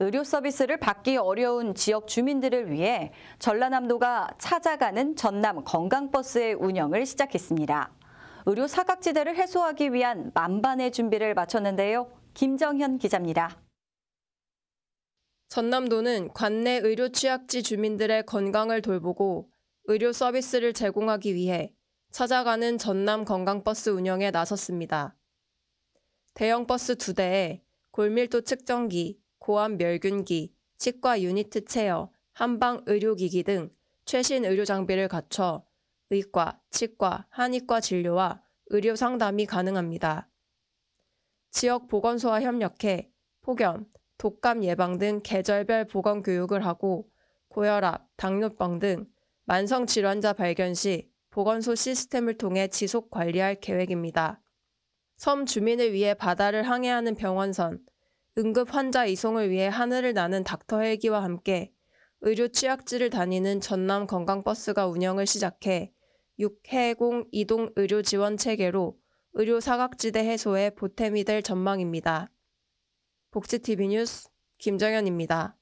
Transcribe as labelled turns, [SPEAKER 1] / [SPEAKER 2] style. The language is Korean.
[SPEAKER 1] 의료 서비스를 받기 어려운 지역 주민들을 위해 전라남도가 찾아가는 전남 건강버스의 운영을 시작했습니다. 의료 사각지대를 해소하기 위한 만반의 준비를 마쳤는데요. 김정현 기자입니다.
[SPEAKER 2] 전남도는 관내 의료 취약지 주민들의 건강을 돌보고 의료 서비스를 제공하기 위해 찾아가는 전남 건강버스 운영에 나섰습니다. 대형 버스 2대에 골밀도 측정기, 고함 멸균기, 치과 유니트 체어, 한방 의료기기 등 최신 의료 장비를 갖춰 의과, 치과, 한의과 진료와 의료 상담이 가능합니다. 지역 보건소와 협력해 폭염, 독감 예방 등 계절별 보건 교육을 하고 고혈압, 당뇨병 등 만성 질환자 발견 시 보건소 시스템을 통해 지속 관리할 계획입니다. 섬 주민을 위해 바다를 항해하는 병원선, 응급 환자 이송을 위해 하늘을 나는 닥터 헬기와 함께 의료 취약지를 다니는 전남 건강버스가 운영을 시작해 육해공 이동 의료 지원 체계로 의료 사각지대 해소에 보탬이 될 전망입니다. 복지TV 뉴스 김정현입니다.